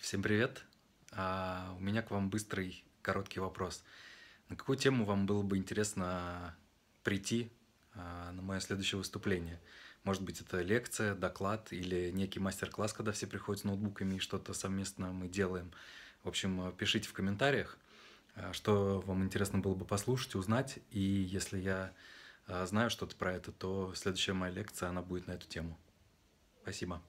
всем привет. А, у меня к вам быстрый, короткий вопрос. На какую тему вам было бы интересно прийти а, на мое следующее выступление? Может быть, это лекция, доклад или некий мастер-класс, когда все приходят с ноутбуками и что-то совместно мы делаем. В общем, пишите в комментариях, а, что вам интересно было бы послушать, узнать. И если я а, знаю что-то про это, то следующая моя лекция, она будет на эту тему. Спасибо.